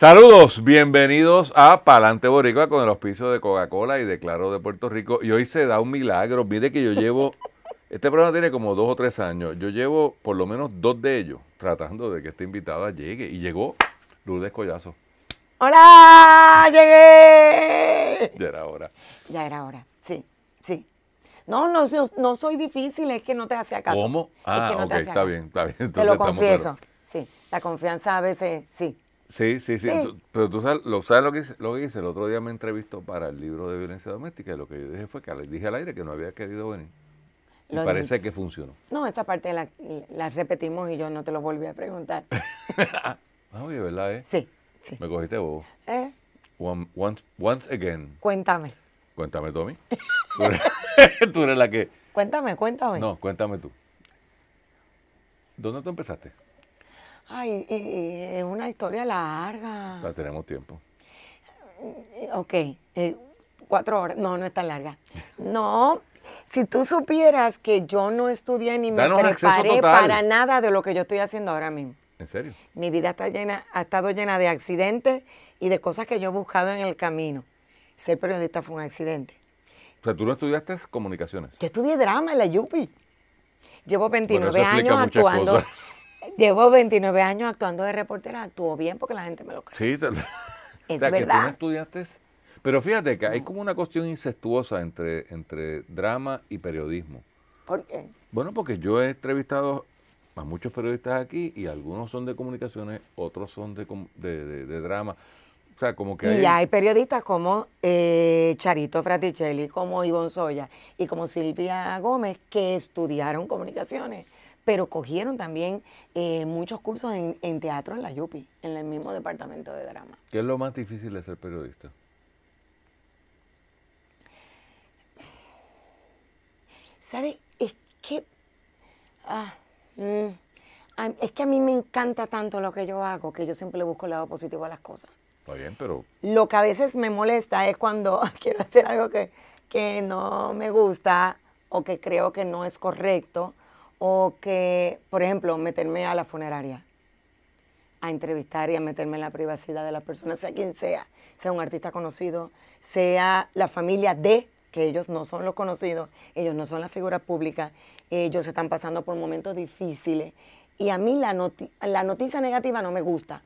Saludos, bienvenidos a Palante Boricua con el auspicio de Coca-Cola y de Claro de Puerto Rico. Y hoy se da un milagro. Mire que yo llevo, este programa tiene como dos o tres años. Yo llevo por lo menos dos de ellos tratando de que esta invitada llegue. Y llegó Lourdes Collazo. ¡Hola! ¡Llegué! Ya era hora. Ya era hora, sí, sí. No, no, no soy difícil, es que no te hacía caso. ¿Cómo? Ah, ok, está, bien, está bien, Te lo confieso, sí. La confianza a veces, sí. Sí, sí, sí. pero tú sabes, lo, sabes lo, que hice, lo que hice. El otro día me entrevistó para el libro de violencia doméstica y lo que yo dije fue que le dije al aire que no había querido venir. Y parece que funcionó. No, esta parte la, repetimos y yo no te lo volví a preguntar. Ah, oye, ¿verdad? Eh? Sí, sí. Me cogiste bobo. ¿Eh? once, again. Cuéntame. Cuéntame, Tommy. tú eres, tú eres la que. Cuéntame, cuéntame. No, cuéntame tú. ¿Dónde tú empezaste? Ay, eh, eh, es una historia larga. La tenemos tiempo. Eh, ok, cuatro horas. No, no es tan larga. No, si tú supieras que yo no estudié ni me preparé para nada de lo que yo estoy haciendo ahora mismo. ¿En serio? Mi vida está llena, ha estado llena de accidentes y de cosas que yo he buscado en el camino. Ser periodista fue un accidente. O sea, tú no estudiaste comunicaciones. Yo estudié drama en la Yupi. Llevo 29 años actuando. Llevo 29 años actuando de reportera, actuó bien porque la gente me lo cree. Sí, es verdad. tú estudiaste. Pero fíjate que hay como una cuestión incestuosa entre, entre drama y periodismo. ¿Por qué? Bueno, porque yo he entrevistado a muchos periodistas aquí y algunos son de comunicaciones, otros son de, de, de, drama. O sea, como que. Y hay, hay periodistas como eh, Charito Fraticelli, como Ivonne Soya y como Silvia Gómez que estudiaron comunicaciones pero cogieron también eh, muchos cursos en, teatro en la Yupi, en el mismo departamento de drama. ¿Qué es lo más difícil de ser periodista? ¿Sabes? Es que... Ah, mm, es que a mí me encanta tanto lo que yo hago, que yo siempre le busco el lado positivo a las cosas. Está bien, pero... Lo que a veces me molesta es cuando quiero hacer algo que, que no me gusta o que creo que no es correcto o que, por ejemplo, meterme a la funeraria a entrevistar y a meterme en la privacidad de las persona, sea quien sea, sea un artista conocido, sea la familia de, que ellos no son los conocidos, ellos no son las figuras públicas, ellos se están pasando por momentos difíciles. Y a mí la, la noticia negativa no me gusta.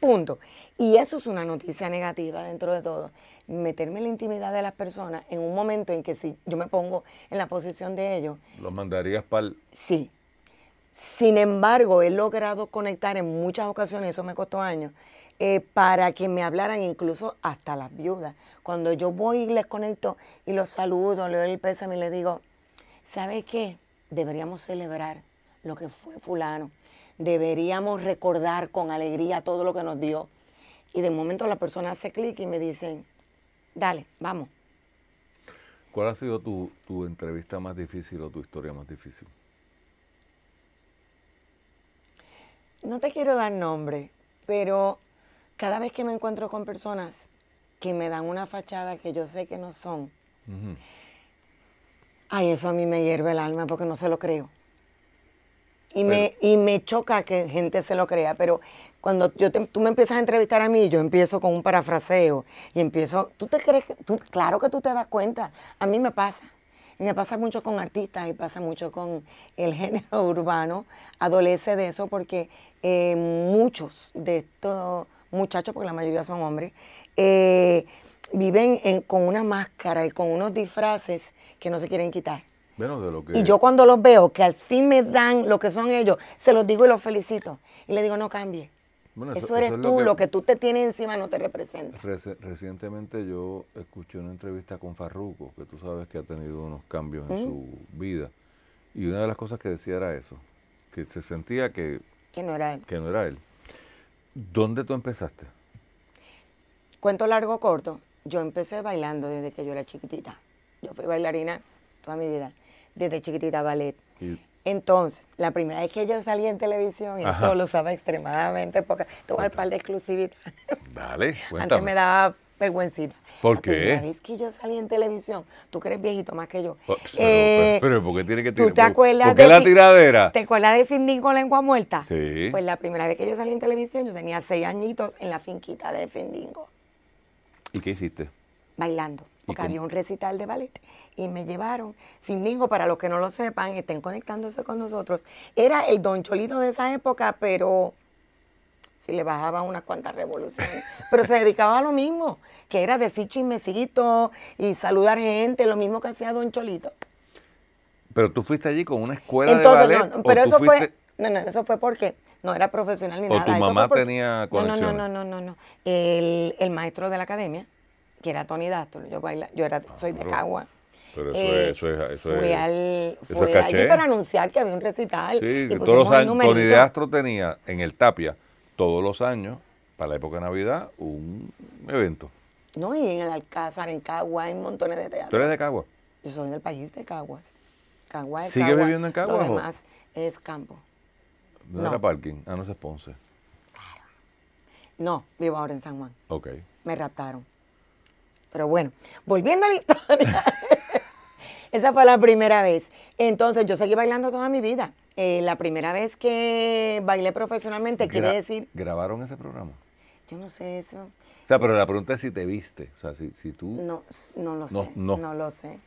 Punto. Y eso es una noticia negativa dentro de todo. Meterme en la intimidad de las personas en un momento en que si yo me pongo en la posición de ellos. ¿Los mandarías para el... Sí. Sin embargo, he logrado conectar en muchas ocasiones, eso me costó años, eh, para que me hablaran incluso hasta las viudas. Cuando yo voy y les conecto y los saludo, le doy el pésame y les digo, ¿sabes qué? Deberíamos celebrar lo que fue fulano deberíamos recordar con alegría todo lo que nos dio. Y de momento la persona hace clic y me dicen, dale, vamos. ¿Cuál ha sido tu, entrevista más difícil o tu historia más difícil? No te quiero dar nombre, pero cada vez que me encuentro con personas que me dan una fachada que yo sé que no son, ay, eso a mí me hierve el alma porque no se lo creo. Y, me, y me choca que gente se lo crea, pero cuando yo tú me empiezas a entrevistar a mí, yo empiezo con un parafraseo y empiezo, tú te crees, que, tú, claro que tú te das cuenta, a mí me pasa. Me pasa mucho con artistas y pasa mucho con el género urbano. Adolece de eso porque eh, muchos de estos muchachos, porque la mayoría son hombres, eh, viven con una máscara y con unos disfraces que no se quieren quitar. Y yo cuando los veo, que al fin me dan lo que son ellos, se los digo y los felicito. Y le digo, no cambie. eso, eres tú, lo que... tú te tienes encima no te representa. recientemente yo escuché una entrevista con Farruko, que tú sabes que ha tenido unos cambios en ¿Mm? su vida. Y una de las cosas que decía era eso, que se sentía que... Que no era él. Que no era él. ¿Dónde tú empezaste? Cuento largo o corto. Yo empecé bailando desde que yo era chiquitita. Yo fui bailarina toda mi vida desde chiquitita ballet. Entonces, la primera vez que yo salí en televisión, y esto lo usaba extremadamente porque tuve al par de exclusividad. Vale, Antes me daba vergüencita. ¿Por qué? La primera vez que yo salí en televisión, tú que eres viejito más que yo. Oh, eh, pero, ¿por qué tiene que tirar? ¿Tú te acuerdas qué de la tiradera? ¿Te acuerdas de Findingo lengua muerta? Sí. Pues la primera vez que yo salí en televisión, yo tenía seis añitos en la finquita de Findingo. ¿Y qué hiciste? Bailando, porque había un recital de ballet y me llevaron. Findingo, para los que no lo sepan, estén conectándose con nosotros. Era el Don Cholito de esa época, pero si le bajaban unas cuantas revoluciones. Pero se dedicaba a lo mismo, que era decir chismecitos y saludar gente, lo mismo que hacía Don Cholito. Pero tú fuiste allí con una escuela de ballet. No, pero eso fue. No, no, eso fue porque no era profesional ni o nada. tu mamá tenía No, no, no, no, no, El, el, maestro de la academia, que era Tony Dastolo. yo baila, yo era, soy de Cagua. Pero eh, eso, es, eso es, fue al, allí para anunciar que había un recital. Sí, y todos los años, Tony de Astro tenía en el Tapia, todos los años, para la época de Navidad, un evento. No, y en el Alcázar, en Cagua, en montones de teatros ¿Tú eres de Cagua? Yo soy del país de Caguas. Cagua ¿Sigue viviendo en Cagua? Lo demás es campo. ¿Dónde no. era parking? Ah, no se Ponce. Claro. No, vivo ahora en San Juan. Ok. Me raptaron. Pero bueno, volviendo a la historia. Esa fue la primera vez. Entonces yo seguí bailando toda mi vida. Eh, la primera vez que bailé profesionalmente, quiere decir... ¿Grabaron ese programa? Yo no sé eso. O sea, pero la pregunta es si te viste. O sea, si, si tú... No, no lo sé. No. lo sé.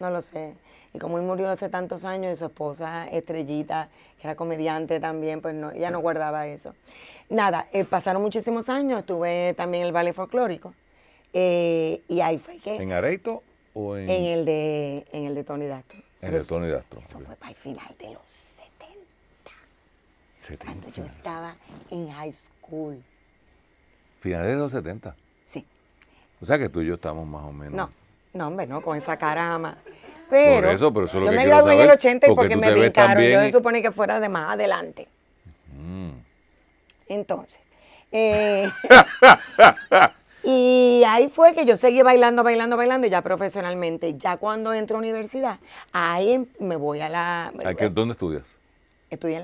No lo sé. Y como él murió hace tantos años y su esposa, Estrellita, que era comediante también, pues no, ya no guardaba eso. Nada, eh, pasaron muchísimos años, estuve también en el ballet folclórico. Eh, y ahí fue que... ¿En Areito en...? el de, Tony Dastro. En el de Tony Dastro. Eso fue para el final de los 70. 70. Cuando yo estaba en high school. Finales de los 70. Sí. O sea que tú y yo estamos más o menos... No, no hombre, no, con esa cara jamás. Pero, por eso, pero eso es lo yo me gradué en el 80 y porque, me brincaron. Yo se supone que fuera de más adelante. Mm. Entonces, eh, Y ahí fue que yo seguí bailando, bailando, bailando, ya profesionalmente. Ya cuando entro a universidad, ahí em, me voy a la... ¿Dónde estudias? Estudié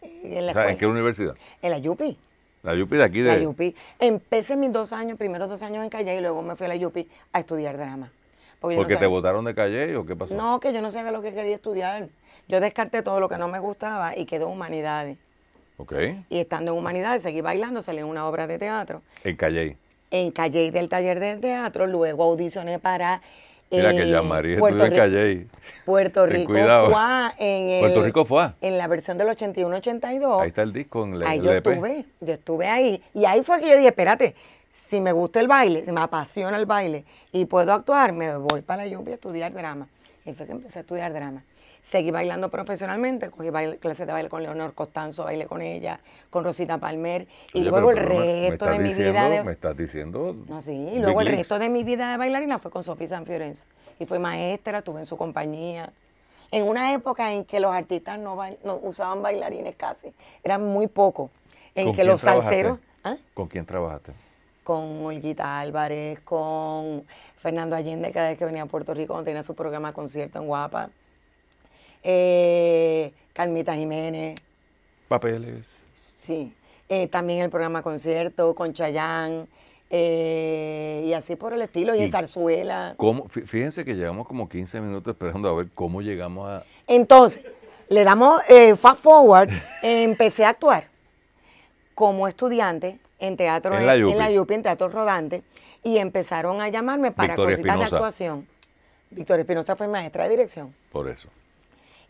en la, eh, en qué universidad? En la Yupi. La Yupi de aquí de... La Yupi. Empecé mis dos años, primeros dos años en Calle y luego me fui a la Yupi a estudiar drama. ¿Porque, te votaron de Calle o qué pasó? No, que yo no sabía lo que quería estudiar. Yo descarté todo lo que no me gustaba y quedó Humanidades. Ok. Y estando en Humanidades seguí bailando, salí en una obra de teatro. En Calle en Calle del taller de teatro, luego audicioné para Mira que eh, ya María Puerto estudió Puerto Rico fue en el, Puerto Rico fue. En la versión del 81-82. Ahí está el disco en la Ahí yo e estuve, yo estuve ahí. Y ahí fue que yo dije, espérate, si me gusta el baile, si me apasiona el baile y puedo actuar, me voy para la lluvia a estudiar drama. Y fue que empecé a estudiar drama seguí bailando profesionalmente, cogí clases de baile con Leonor Costanzo, bailé con ella, con Rosita Palmer, y luego el resto de mi vida... De, No, sí, y luego el resto de mi vida de bailarina fue con Sofía Fiorenzo y fue maestra, estuve en su compañía. En una época en que los artistas no, no usaban bailarines casi, eran muy pocos, en que los salseros... ¿ah? ¿Con quién trabajaste? con Olguita Álvarez, con Fernando Allende, cada vez que venía a Puerto Rico, tenía su programa concierto en Guapa eh, Carmita Jiménez. Papeles. Sí. Eh, también el programa concierto con Chayán. Eh, y así por el estilo, y, en zarzuela. Fíjense que llegamos como 15 minutos esperando a ver cómo llegamos a. Entonces, le damos eh, fast forward, empecé a actuar como estudiante en teatro en la, Yupi. en teatro rodante, y empezaron a llamarme para cositas de actuación. Víctor Espinosa fue maestra de dirección. Por eso.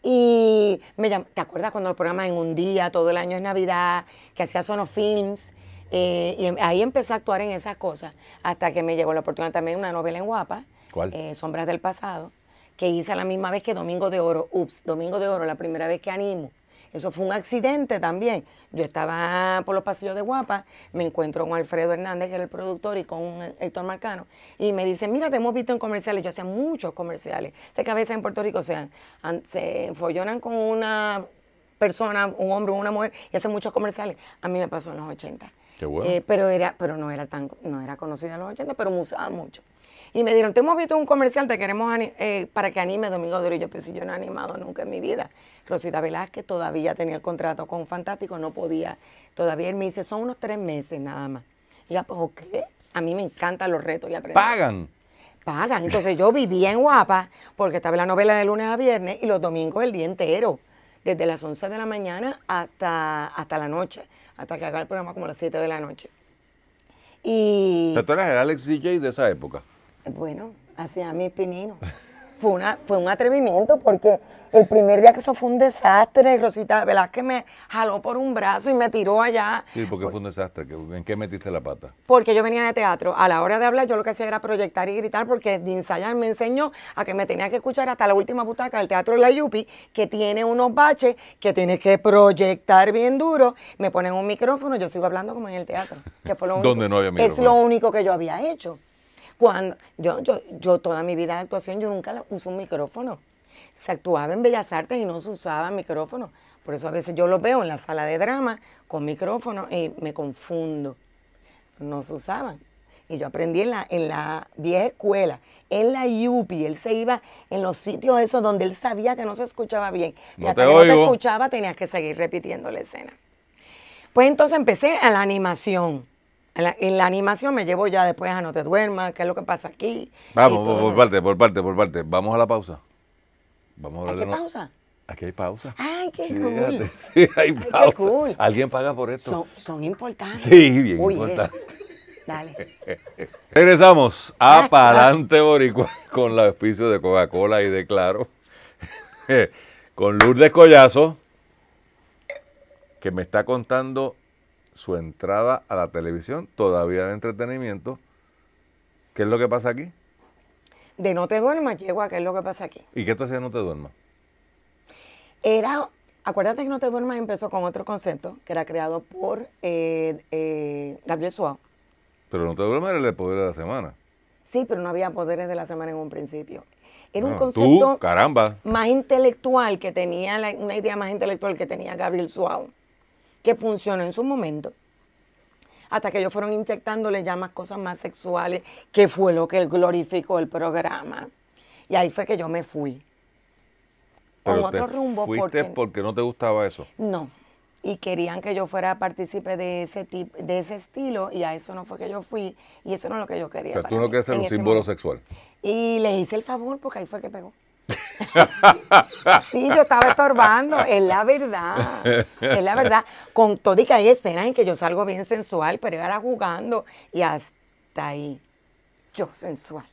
Y me llamó, ¿te acuerdas cuando el programa en un día, todo el año es Navidad, que hacía sonos Films? Eh, y em, ahí empecé a actuar en esas cosas, hasta que me llegó la oportunidad también una novela en Guapa, eh, Sombras del Pasado, que hice a la misma vez que Domingo de Oro. Ups, Domingo de Oro, la primera vez que animo. Eso fue un accidente también. Yo estaba por los pasillos de Guapa, me encuentro con Alfredo Hernández, que era el productor, y con Héctor Marcano, y me dice, mira, te hemos visto en comerciales. Yo hacía muchos comerciales. Sé que en Puerto Rico se, se follonan con una persona, un hombre o una mujer, y hacen muchos comerciales. A mí me pasó en los 80. Qué bueno. Eh, pero, era, pero no, era tan, no era conocida en los 80, pero me usaba mucho. Y me dijeron, te hemos visto un comercial, te queremos eh, para que anime Domingo de Y yo, pero si yo no he animado nunca en mi vida. Rosita Velázquez todavía tenía el contrato con Fantástico, no podía. Todavía él me dice, son unos tres meses nada más. Y yo, pues, ¿qué? A mí me encantan los retos y ¿Pagan? Pagan. Entonces yo vivía en Guapa porque estaba la novela de lunes a viernes y los domingos el día entero desde las 11 de la mañana hasta, hasta la noche, hasta que haga el programa como las 7 de la noche. Y... ¿Tú eras el Alex DJ de esa época? Bueno, hacía mi pinino. fue, una, fue un atrevimiento porque el primer día que eso fue un desastre, Rosita Velázquez me jaló por un brazo y me tiró allá. Sí, porque fue un desastre. ¿En qué metiste la pata? Porque yo venía de teatro. A la hora de hablar yo lo que hacía era proyectar y gritar porque de ensayar me enseñó a que me tenía que escuchar hasta la última butaca del Teatro La Yupi, que tiene unos baches que tienes que proyectar bien duro. Me ponen un micrófono, yo sigo hablando como en el teatro. Que fue no había micrófono? Es lo único que yo había hecho. Cuando, yo, yo, yo toda mi vida de actuación, yo nunca uso un micrófono. Se actuaba en Bellas Artes y no se usaba micrófono. Por eso a veces yo lo veo en la sala de drama con micrófono y me confundo. No se usaban. Y yo aprendí en la, en la vieja escuela, en la Yupi. Él se iba en los sitios esos donde él sabía que no se escuchaba bien. No y que no te escuchaba tenías que seguir repitiendo la escena. Pues entonces empecé a la animación. En la, animación me llevo ya después a No te duermas, qué es lo que pasa aquí. Vamos, por, parte, por parte, por parte. Vamos a la pausa. Vamos a qué pausa? Aquí hay pausa. ¡Ay, qué cool! Sí, hay pausa. Qué cool. Alguien paga por esto. Son, importantes. Sí, bien importantes. Dale. Regresamos a ah, Palante Boricua con los auspicio de Coca-Cola y de Claro. con Lourdes Collazo, que me está contando su entrada a la televisión, todavía de entretenimiento. ¿Qué es lo que pasa aquí? De no te duermas llego a qué es lo que pasa aquí. ¿Y qué tú hacía no te duermas? Era, acuérdate que no te duermas empezó con otro concepto que era creado por eh, eh, Gabriel Suárez. Pero no te duermas era el poder de la semana. Sí, pero no había poderes de la semana en un principio. Era un ah, concepto caramba. más intelectual que tenía, una idea más intelectual que tenía Gabriel Suárez que funcionó en su momento, hasta que ellos fueron inyectándole ya más cosas más sexuales, que fue lo que glorificó el programa. Y ahí fue que yo me fui. con otro rumbo. Fuiste porque, no te gustaba eso? No. Y querían que yo fuera partícipe de ese tipo, de ese estilo, y a eso no fue que yo fui, y eso no es lo que yo quería. O sea, tú no querías ser un símbolo sexual. Y les hice el favor porque ahí fue que pegó sí, yo estaba estorbando, es la verdad, es la verdad. Con todo y que hay escenas en que yo salgo bien sensual, pero era jugando y hasta ahí, yo sensual.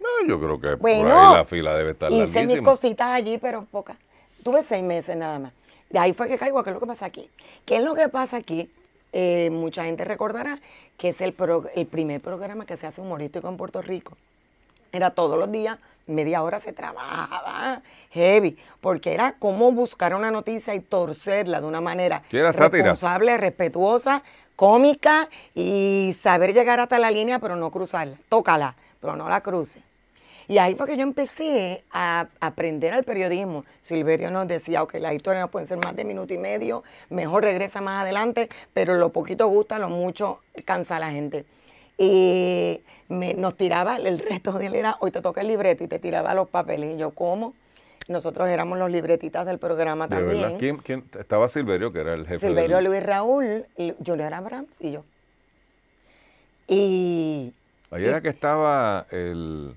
No, yo creo que por ahí la fila debe estar hice mis cositas allí, pero pocas. Tuve seis meses nada más. De ahí fue que caigo, ¿qué es lo que pasa aquí? ¿Qué es lo que pasa aquí? Eh, mucha gente recordará que es el, el primer programa que se hace humorístico en Puerto Rico. Era todos los días, media hora se trabajaba heavy, porque era como buscar una noticia y torcerla de una manera responsable, respetuosa, cómica y saber llegar hasta la línea, pero no cruzarla. Tócala, pero no la cruce. Y ahí fue que yo empecé a aprender al periodismo. Silverio nos decía, ok, las historias no pueden ser más de minuto y medio, mejor regresa más adelante, pero lo poquito gusta, lo mucho cansa a la gente. Y nos tiraba, el resto de él era, hoy te toca el libreto y te tiraba los papeles. Y yo, ¿cómo? Nosotros éramos los libretitas del programa también. ¿Quién, Estaba Silverio, que era el jefe. Silverio Luis Raúl, y era y yo. Y. Ahí era que estaba el,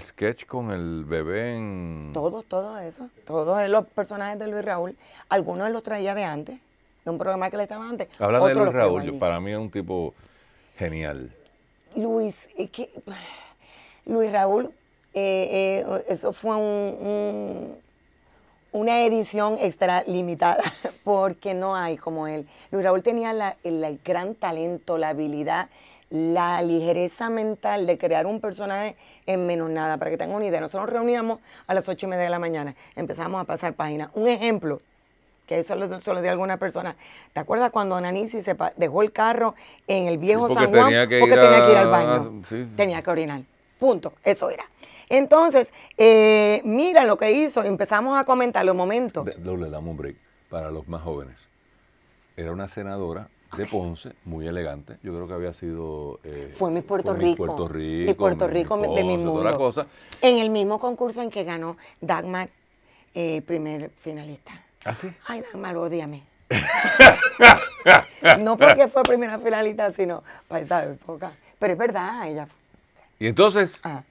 sketch con el bebé en. todos todo eso. Todos los personajes de Luis Raúl. Algunos los traía de antes, de un programa que le estaba antes. Habla de Luis Raúl, para mí es un tipo Genial. Luis, Luis Raúl, eh, eh, eso fue un, una edición extra limitada porque no hay como él. Luis Raúl tenía el, gran talento, la habilidad, la ligereza mental de crear un personaje en menos nada. Para que tengan una idea, nosotros nos reuníamos a las ocho y media de la mañana, empezamos a pasar páginas. Un ejemplo, que eso lo, se a alguna persona. ¿Te acuerdas cuando Ananisi se dejó el carro en el viejo San Juan porque tenía que ir al baño? Ah, tenía que orinar. Punto. Eso era. Entonces, eh, mira lo que hizo. Empezamos a comentar los momentos. le damos un break para los más jóvenes. Era una senadora de Ponce, muy elegante. Yo creo que había sido. Eh, fue mi Puerto Rico. y Puerto Rico. de mi mundo. En el mismo concurso en que ganó Dagmar, eh, primer finalista. ¿Ah, Ay, nada a no porque fue primera finalista, sino para esta época. Pero es verdad, ella. Y entonces, ah.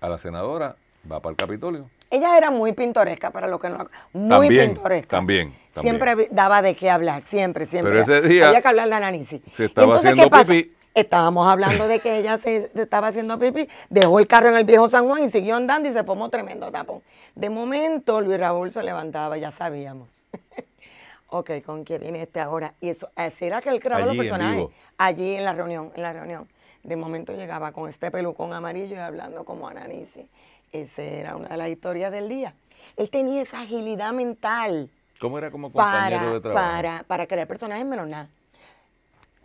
a la senadora va para el Capitolio. Ella era muy pintoresca para lo que no. Muy pintoresca. También, también, Siempre daba de qué hablar, siempre, siempre. Pero ese día. Había que hablar de análisis. Se estaba haciendo pipi. Estábamos hablando de que ella se, estaba haciendo pipí, dejó el carro en el viejo San Juan y siguió andando y se puso tremendo tapón. De momento, Luis Raúl se levantaba, ya sabíamos. ok, ¿con qué viene este ahora? Y eso, ¿será que él creaba los personajes. Allí en la reunión, en la reunión. De momento llegaba con este pelucón amarillo y hablando como Ananice. Esa era una de las historias del día. Él tenía esa agilidad mental. ¿Cómo era como compañero para, de trabajo? Para, para crear personajes menos nada.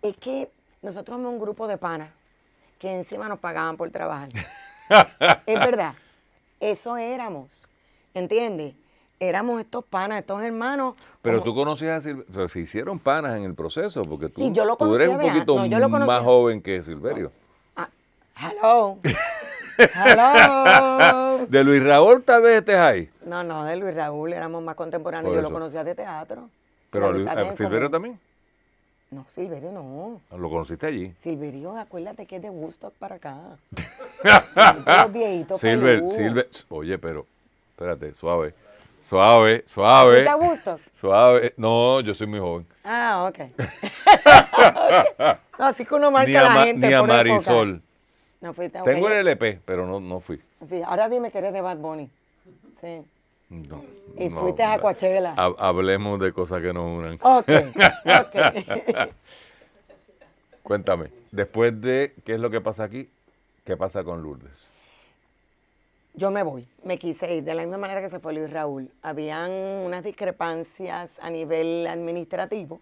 Es que nosotros somos un grupo de panas que encima nos pagaban por trabajar. es verdad. Eso éramos. ¿Entiendes? Éramos estos panas, estos hermanos. Pero tú conocías a Silverio. se hicieron panas en el proceso, porque tú, yo lo eres un poquito más joven que Silverio. Ah, hello. ¿De Luis Raúl tal vez estés ahí? No, no, de Luis Raúl éramos más contemporáneos. Yo lo conocía de teatro. ¿Pero a, eh, Silverio también? No, Silverio no. ¿Lo conociste allí? Silverio, acuérdate que es de Woodstock para acá. los viejitos Silver, Silver, oye, pero, espérate, suave. Suave, suave. ¿Te Woodstock? Suave. No, yo soy muy joven. Ah, ok. okay. No, así que uno marca la gente. Ni a Marisol. No fui. a Tengo el LP, pero no, no fui. Sí, ahora dime que eres de Bad Bunny. Sí. No. Y fuiste a Coachella. hablemos de cosas que nos unan. Ok, Cuéntame, después de qué es lo que pasa aquí, ¿qué pasa con Lourdes? Yo me voy, me quise ir, de la misma manera que se fue Luis Raúl. Habían unas discrepancias a nivel administrativo.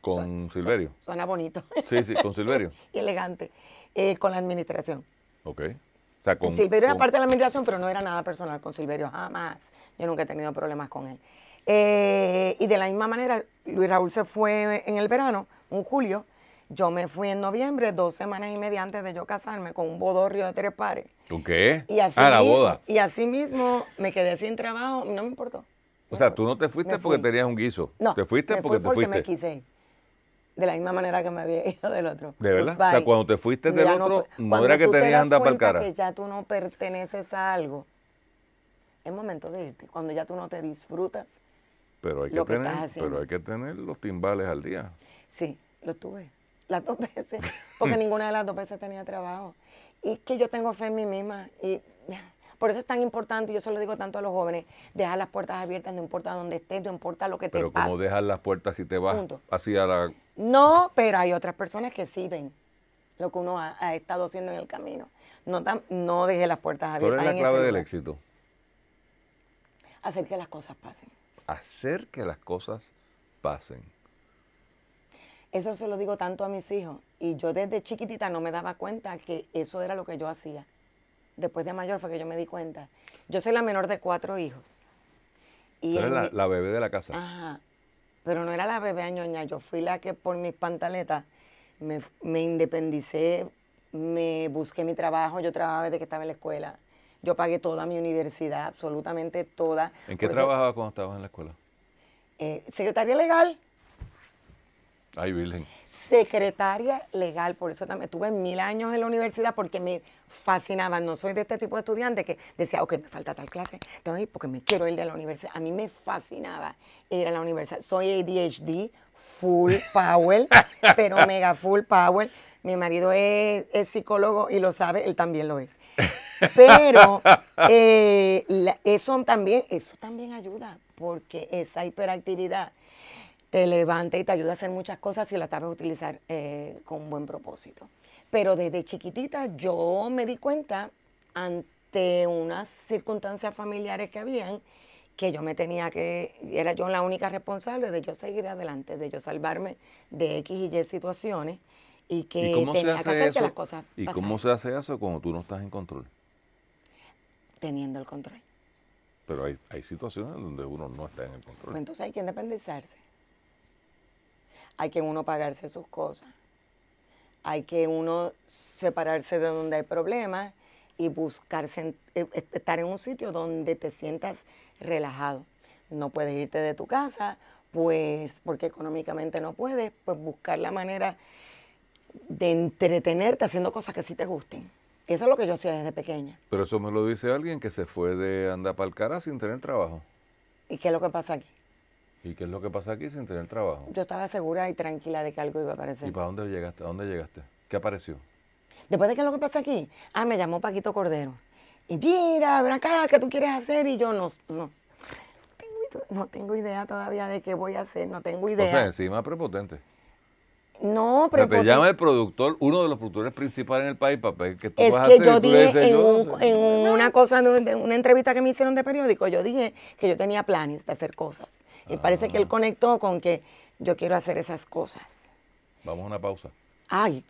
¿Con Silverio? suena bonito. Sí, sí, con Silverio. elegante. Eh, con la administración. Ok. O sea, con, Silverio era parte de la administración, pero no era nada personal con Silverio, jamás. Yo nunca he tenido problemas con él. Eh, y de la misma manera, Luis Raúl se fue en el verano, un julio. Yo me fui en noviembre, dos semanas y media antes de yo casarme, con un bodorrio de tres pares. ¿Tú qué? A ah, la boda. Y así mismo me quedé sin trabajo, no me importó. O sea, tú no te fuiste porque tenías un guiso. No. Te fuiste porque fui te porque me quise. De la misma manera que me había ido del otro. ¿De verdad? O sea, cuando te fuiste del otro, no, era que tenías te andar para el cara. que ya tú no perteneces a algo es momento de irte, cuando ya tú no te disfrutas. Pero hay que, lo que tener, pero hay que tener los timbales al día. Sí, lo tuve. Las dos veces, porque ninguna de las dos veces tenía trabajo. Y que yo tengo fe en mí misma. Y por eso es tan importante, yo se lo digo tanto a los jóvenes, dejar las puertas abiertas, no importa dónde estés, no importa lo que te pase. Pero ¿cómo dejar las puertas si te vas hacia la...? No, pero hay otras personas que sí ven lo que uno ha, estado haciendo en el camino. No, no deje las puertas abiertas. ¿Cuál es la clave del éxito? hacer que las cosas pasen. Hacer que las cosas pasen. Eso se lo digo tanto a mis hijos. Y yo desde chiquitita no me daba cuenta que eso era lo que yo hacía. Después de mayor fue que yo me di cuenta. Yo soy la menor de cuatro hijos. Y Pero la, bebé de la casa. Ajá. Pero no era la bebé añoña. Yo fui la que por mis pantaletas me, me independicé, me busqué mi trabajo. Yo trabajaba desde que estaba en la escuela yo pagué toda mi universidad, absolutamente toda. ¿En qué trabajabas cuando estabas en la escuela? Eh, secretaria legal. Ay, Virgen. Secretaria legal, por eso también estuve mil años en la universidad porque me fascinaba. No soy de este tipo de estudiante que decía, ok, me falta tal clase, tengo porque me quiero ir de la universidad. A mí me fascinaba ir a la universidad. Soy ADHD, full power, pero mega full power. Mi marido es psicólogo y lo sabe, él también lo es. Pero eh, eso, también, eso también ayuda, porque esa hiperactividad te levanta y te ayuda a hacer muchas cosas si la sabes utilizar eh, con buen propósito. Pero desde chiquitita yo me di cuenta ante unas circunstancias familiares que habían que yo me tenía que, era yo la única responsable de yo seguir adelante, de yo salvarme de X y Y situaciones y que tenía que hacer que las cosas. ¿Y cómo se hace eso cuando tú no estás en control? teniendo el control. Pero hay, hay situaciones donde uno no está en el control. entonces hay que independizarse. Hay que uno pagarse sus cosas. Hay que uno separarse de donde hay problemas y buscar e, e, estar en un sitio donde te sientas relajado. No puedes irte de tu casa, pues porque económicamente no puedes, pues buscar la manera de entretenerte haciendo cosas que sí te gusten eso es lo que yo hacía desde pequeña. Pero eso me lo dice alguien que se fue de Andapalcara sin tener trabajo. ¿Y qué es lo que pasa aquí? ¿Y qué es lo que pasa aquí sin tener trabajo? Yo estaba segura y tranquila de que algo iba a aparecer. ¿Y para dónde llegaste? dónde llegaste? ¿Qué apareció? Después de qué es lo que pasa aquí, ah, me llamó Paquito Cordero. Y mira, ven acá, ¿qué tú quieres hacer? Y yo no, no. No tengo idea todavía de qué voy a hacer, no tengo idea. O sea, encima prepotente. No, pero. te llama el productor, uno de los productores principales en el país, papel que tú Es vas que a hacer, yo dije en, en una cosa, de una entrevista que me hicieron de periódico, yo dije que yo tenía planes de hacer cosas. Y parece que él ah. conectó con que yo quiero hacer esas cosas. Vamos a una pausa. Ay,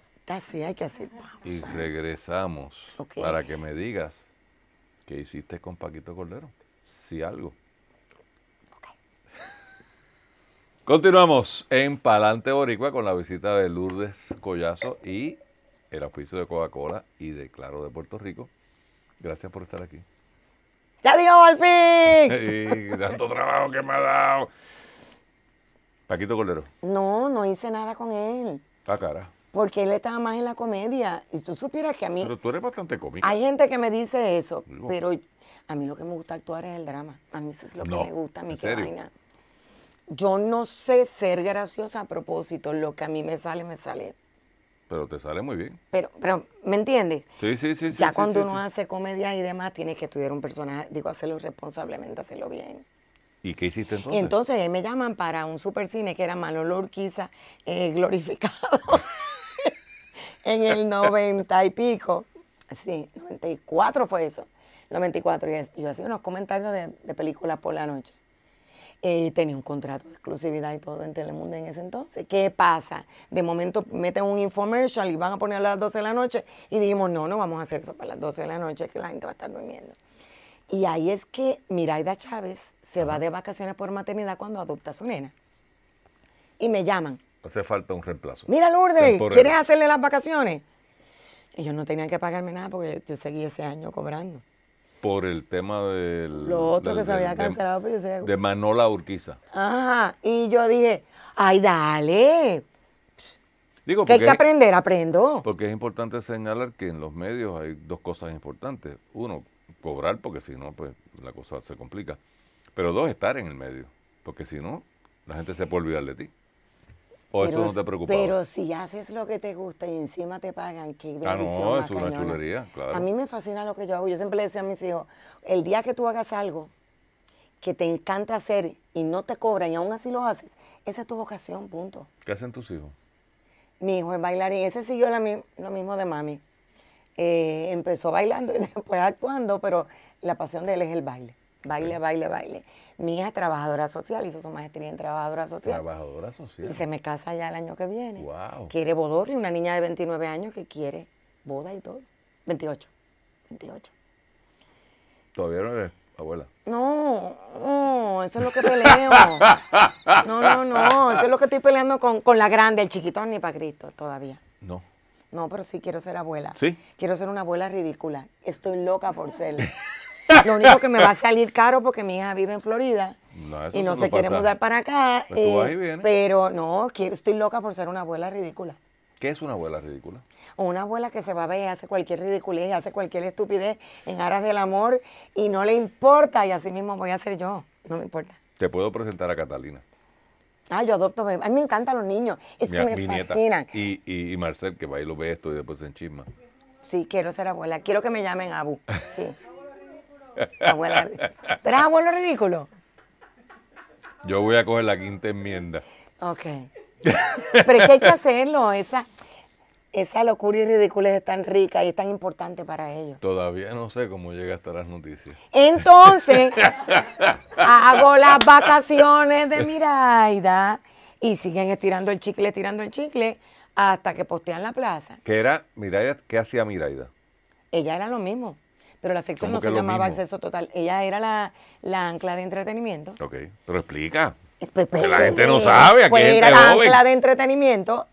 sí hay que hacer pausa. Y regresamos para que me digas qué hiciste con Paquito Cordero, si algo. Continuamos en Palante Boricua con la visita de Lourdes Collazo y el auspicio de Coca-Cola y de Claro de Puerto Rico. Gracias por estar aquí. ¡Ya digo al fin! tanto trabajo que me ha dado. Paquito Cordero. No, no hice nada con él. ¿A ah, cara. Porque él estaba más en la comedia. Y tú supieras que a mí. Pero tú eres bastante cómica. Hay gente que me dice eso, pero a mí lo que me gusta actuar es el drama. A mí eso es lo que me gusta, a mí qué vaina yo no sé ser graciosa a propósito. Lo que a mí me sale, me sale. Pero te sale muy bien. Pero, pero ¿me entiendes? Sí, sí, sí. Ya cuando uno hace comedia y demás, tienes que estudiar un personaje, digo, hacerlo responsablemente, hacerlo bien. ¿Y qué hiciste entonces? entonces me llaman para un super cine que era Manolo Urquiza eh, glorificado en el noventa y pico. Sí, 94 fue eso. 94. Y yo hacía unos comentarios de, de películas por la noche. Eh, tenía un contrato de exclusividad y todo en Telemundo en ese entonces. ¿Qué pasa? De momento meten un infomercial y van a poner a las 12 de la noche y dijimos, no, no vamos a hacer eso para las 12 de la noche, que la gente va a estar durmiendo. Y ahí es que Miraida Chávez se va de vacaciones por maternidad cuando adopta a su nena. Y me llaman. Hace falta un reemplazo. Mira, Lourdes, ¿quieres hacerle las vacaciones? Y yo no tenían que pagarme nada porque yo seguí ese año cobrando por el tema del... Lo otro que se había cancelado, pero De Manola Urquiza. Ajá, y yo dije, ay, dale. Digo, que hay que aprender, aprendo. Porque es importante señalar que en los medios hay dos cosas importantes. Uno, cobrar, porque si no, pues la cosa se complica. Pero dos, estar en el medio, porque si no, la gente se puede olvidar de ti pero, si haces lo que te gusta y encima te pagan, qué bendición. Ah, no, es una A mí me fascina lo que yo hago. Yo siempre le decía a mis hijos, el día que tú hagas algo que te encanta hacer y no te cobran y aún así lo haces, esa es tu vocación, punto. ¿Qué hacen tus hijos? Mi hijo es bailarín. Ese siguió lo mismo de mami. Eh, empezó bailando y después actuando, pero la pasión de él es el baile baile, baile, baile. Mi hija es trabajadora social, hizo su maestría en trabajadora social. Trabajadora social. Y se me casa ya el año que viene. Wow. Quiere y una niña de 29 años que quiere boda y todo. 28. 28. ¿Todavía no eres abuela? No, no, eso es lo que peleo. no, no, no, eso es lo que estoy peleando con, con la grande, el chiquitón ni para Cristo todavía. No. No, pero sí quiero ser abuela. Sí. Quiero ser una abuela ridícula. Estoy loca por serlo. Lo único que me va a salir caro porque mi hija vive en Florida y no, se quiere mudar para acá. Pues eh, pero no, quiero, estoy loca por ser una abuela ridícula. ¿Qué es una abuela ridícula? Una abuela que se va a ver, hace cualquier ridiculez, hace cualquier estupidez en aras del amor y no le importa y así mismo voy a ser yo. No me importa. Te puedo presentar a Catalina. Ah, yo adopto A mí me encantan los niños. Es que me fascinan. Y, Marcel, que va y lo ve esto y después se enchisma. Sí, quiero ser abuela. Quiero que me llamen Abu. Sí. Abuela, ¿Tú eres abuelo ridículo? Yo voy a coger la quinta enmienda. Ok. Pero es que hay que hacerlo. Esa, esa locura y ridícula es tan rica y es tan importante para ellos. Todavía no sé cómo llega hasta las noticias. Entonces, hago las vacaciones de Miraida y siguen estirando el chicle, estirando el chicle hasta que postean la plaza. ¿Qué era Miraida? ¿Qué hacía Miraida? Ella era lo mismo pero la sección no se llamaba acceso total. Ella era la, ancla de entretenimiento. Ok, pero explica. Eh, pues, la pues, gente no eh, sabe. pues era la ancla de entretenimiento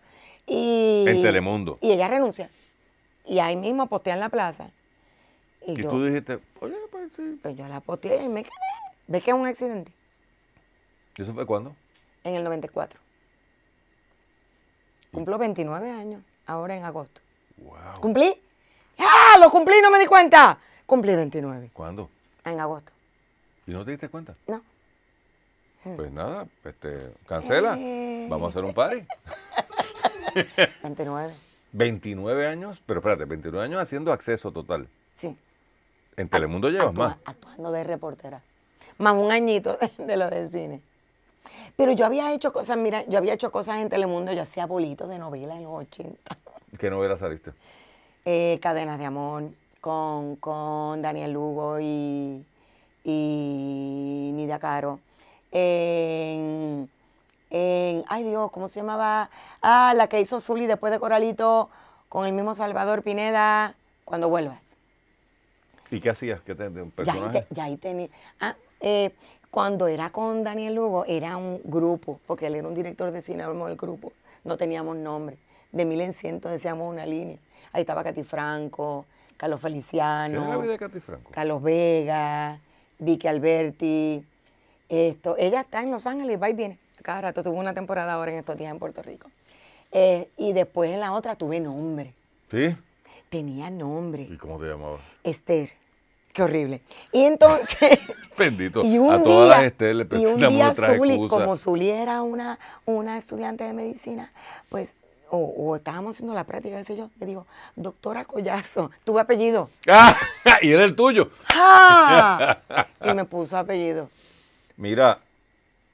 y... En Telemundo. Y ella renuncia. Y ahí mismo postea en la plaza. Y, tú dijiste, oye, pues sí. Pues yo la posteé y me quedé. ¿Ves que es un accidente? ¿Y eso fue cuándo? En el 94. Cumplo 29 años, ahora en agosto. Wow. ¿Cumplí? ¡Ah! ¡Lo cumplí! ¡No me di cuenta! Cumplí 29. ¿Cuándo? En agosto. ¿Y no te diste cuenta? No. Hmm. Pues nada, este, cancela. Eh. Vamos a hacer un party. 29. 29 años, pero espérate, 29 años haciendo acceso total. Sí. En Telemundo llevas más. Actuando de reportera. Más un añito de, lo de cine. Pero yo había hecho cosas, mira, yo había hecho cosas en Telemundo, yo hacía bolitos de novela en los 80. ¿Qué novela saliste? Eh, Cadenas de Amor, con, Daniel Lugo y, y Nidia Caro. En, en, ay Dios, ¿cómo se llamaba? Ah, la que hizo Zully después de Coralito con el mismo Salvador Pineda, cuando vuelvas. ¿Y qué hacías? ¿Qué te, un personaje? Ya ahí, tenía. Ah, eh, cuando era con Daniel Lugo, era un grupo, porque él era un director de cine, hablamos del grupo, no teníamos nombre. De mil en ciento decíamos una línea. Ahí estaba Katy Franco, Carlos Feliciano. Carlos Vega, Vicky Alberti. Esto, ella está en Los Ángeles, va y viene. Cada rato tuvo una temporada ahora en estos días en Puerto Rico. Eh, y después en la otra tuve nombre. ¿Sí? Tenía nombre. ¿Y cómo te llamabas? Esther. Qué horrible. Y entonces. Bendito. Y un a todas día, las y un día como Zuli era una, una estudiante de medicina, pues o, estábamos haciendo la práctica, qué yo, le digo, doctora Collazo, tuve apellido. Ah, y era el tuyo. y me puso apellido. Mira,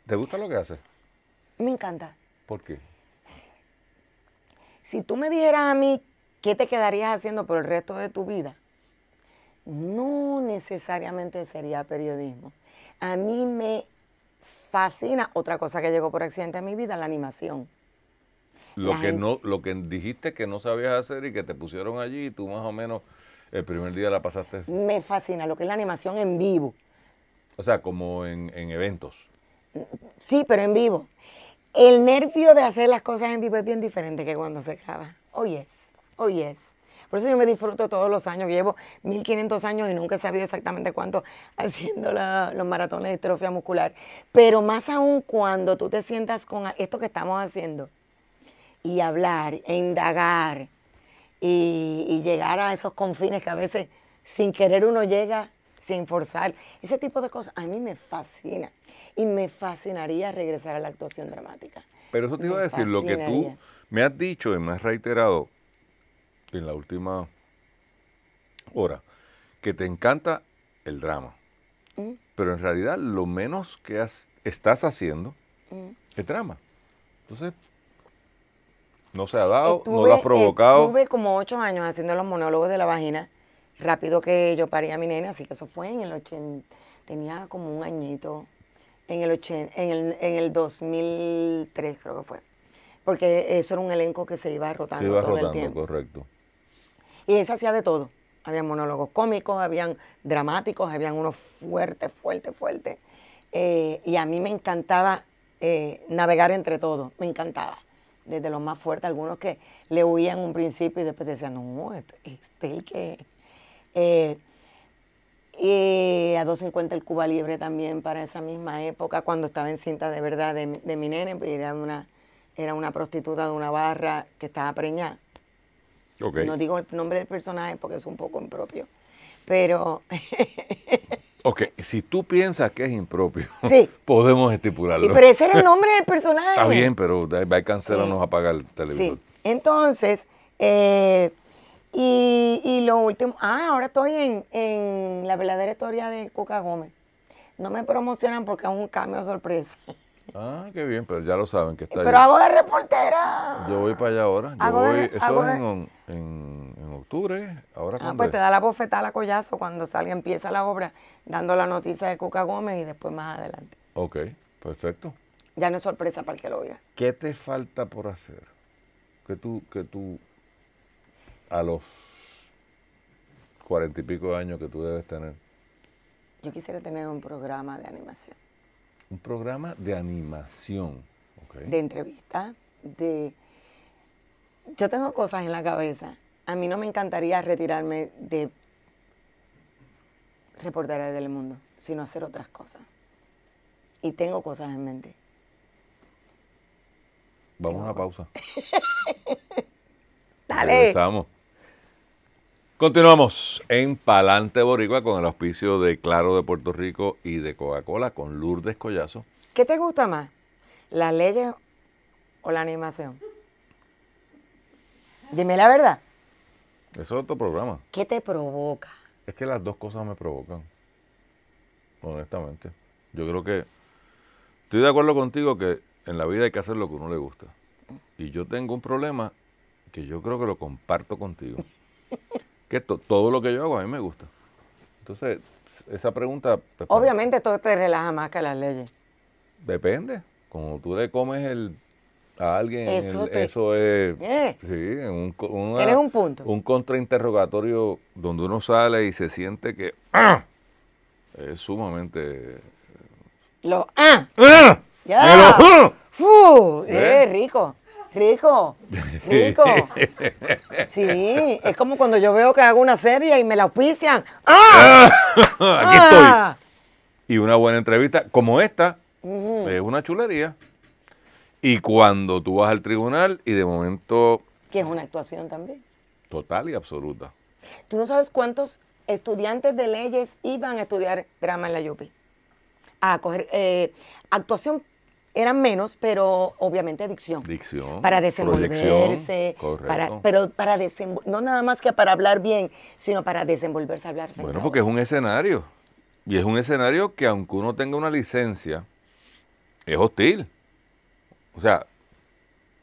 ¿te gusta lo que haces? Me encanta. ¿Por qué? Si tú me dijeras a mí qué te quedarías haciendo por el resto de tu vida, no necesariamente sería periodismo. A mí me fascina otra cosa que llegó por accidente a mi vida, la animación. Lo que no, lo que dijiste que no sabías hacer y que te pusieron allí y tú más o menos el primer día la pasaste. Me fascina lo que es la animación en vivo. O sea, como en, eventos. Sí, pero en vivo. El nervio de hacer las cosas en vivo es bien diferente que cuando se graba. Hoy es, hoy es. Por eso yo me disfruto todos los años. Llevo 1500 años y nunca he sabido exactamente cuánto haciendo los maratones de estrofia muscular. Pero más aún cuando tú te sientas con esto que estamos haciendo y hablar, e indagar y, llegar a esos confines que a veces sin querer uno llega sin forzar. Ese tipo de cosas a mí me fascina y me fascinaría regresar a la actuación dramática. Pero eso te iba a decir, lo que tú me has dicho y me has reiterado en la última hora, que te encanta el drama, ¿Mm? pero en realidad lo menos que estás haciendo ¿Mm? es drama. Entonces, no se ha dado, no lo has provocado. Estuve como ocho años haciendo los monólogos de la vagina, rápido que yo paría a mi nena, así que eso fue en el 80, tenía como un añito, en el, en el, 2003 creo que fue, porque eso era un elenco que se iba rotando se iba todo correcto. Y eso hacía de todo. Había monólogos cómicos, habían dramáticos, habían unos fuertes, fuertes, fuertes. Eh, y a mí me encantaba eh, navegar entre todos. me encantaba desde los más fuertes, algunos que le huían un principio y después decían, no, este, este es el que... Eh, y a 250 el Cuba Libre también para esa misma época, cuando estaba en cinta de verdad de, de mi nene, pues era una, era una prostituta de una barra que estaba preñada. No digo el nombre del personaje porque es un poco impropio, pero... Ok, si tú piensas que es impropio, podemos estipularlo. Y pero ese era el nombre del personaje. Está bien, pero va a cancelarnos a apagar el televisor. Sí. Entonces, eh, y, y, lo último, ah, ahora estoy en, en la verdadera historia de Coca Gómez. No me promocionan porque es un cambio de sorpresa. Ah, qué bien, pero ya lo saben que está Pero hago de reportera. Yo voy para allá ahora. Yo eso es en, octubre. Ahora ah, pues te da la bofetada, collazo cuando alguien empieza la obra, dando la noticia de Cuca Gómez y después más adelante. Ok, perfecto. Ya no es sorpresa para el que lo vea ¿Qué te falta por hacer? Que tú, que tú, a los cuarenta y pico años que tú debes tener. Yo quisiera tener un programa de animación programa de animación. De entrevista de... Yo tengo cosas en la cabeza. A mí no me encantaría retirarme de reportar del mundo, sino hacer otras cosas. Y tengo cosas en mente. Vamos a una pausa. Dale. Continuamos en Palante Boricua con el auspicio de Claro de Puerto Rico y de Coca-Cola con Lourdes Collazo. ¿Qué te gusta más? ¿Las leyes o la animación? Dime la verdad. Eso es otro programa. ¿Qué te provoca? Es que las dos cosas me provocan. Honestamente. Yo creo que estoy de acuerdo contigo que en la vida hay que hacer lo que uno le gusta. Y yo tengo un problema que yo creo que lo comparto contigo. todo lo que yo hago a mí me gusta. Entonces, esa pregunta... Pues, Obviamente todo te relaja más que las leyes. Depende. Como tú le comes el, a alguien, eso, es... Eh. Sí, un, un punto. Un contrainterrogatorio donde uno sale y se siente que... ¡ah! Es sumamente... Lo... ¡ah! ¡ah! ¡Ah! ¡Ya! ¡Fu! Eh, rico! Rico, rico. Sí, es como cuando yo veo que hago una serie y me la auspician. ¡Ah! ah aquí ¡Ah! estoy. Y una buena entrevista como esta es una chulería. Y cuando tú vas al tribunal y de momento... Que es una actuación también. Total y absoluta. Tú no sabes cuántos estudiantes de leyes iban a estudiar drama en la Yupi. A coger eh, actuación eran menos, pero obviamente adicción. Dicción. Para desenvolverse. pero para no nada más que para hablar bien, sino para desenvolverse, hablar bien. Bueno, porque es un escenario. Y es un escenario que aunque uno tenga una licencia, es hostil. O sea,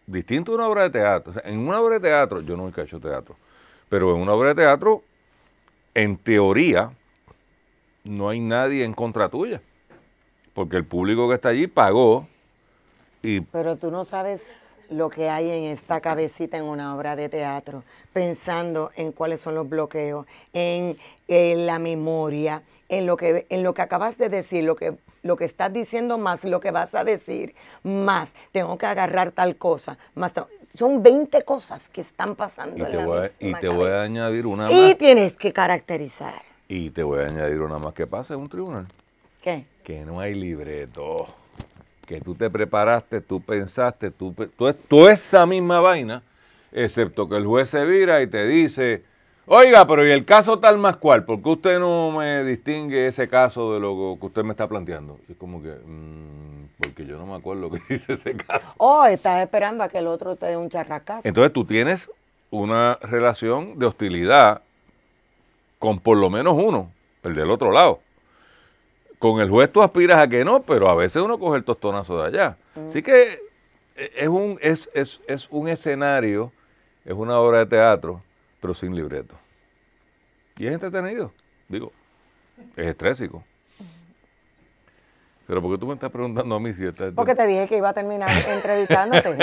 distinto a una obra de teatro. en una obra de teatro, yo nunca he hecho teatro, pero en una obra de teatro, en teoría, no hay nadie en contra tuya. Porque el público que está allí pagó pero tú no sabes lo que hay en esta cabecita en una obra de teatro, pensando en cuáles son los bloqueos, en, la memoria, en lo, que, en lo que acabas de decir, lo que, lo que estás diciendo más, lo que vas a decir más, tengo que agarrar tal cosa, más son 20 cosas que están pasando y te voy a, Y te voy a añadir una y más. Y tienes que caracterizar. Y te voy a añadir una más que pasa en un tribunal. ¿Qué? Que no hay libreto que tú te preparaste, tú pensaste, tú, tú, esa misma vaina, excepto que el juez se vira y te dice, oiga, pero ¿y el caso tal más cual? ¿Por qué usted no me distingue ese caso de lo que usted me está planteando? Y es como que, mm, porque yo no me acuerdo que dice ese caso. Oh, estás esperando a que el otro te dé un charracazo. Entonces tú tienes una relación de hostilidad con por lo menos uno, el del otro lado con el juez tú aspiras a que no, pero a veces uno coge el tostonazo de allá. Mm. Así que eh, es un, es, es, es un escenario, es una obra de teatro, pero sin libreto. Y es entretenido, digo, es estrésico. Pero ¿por qué tú me estás preguntando a mí si estás... Porque te dije que iba a terminar entrevistándote.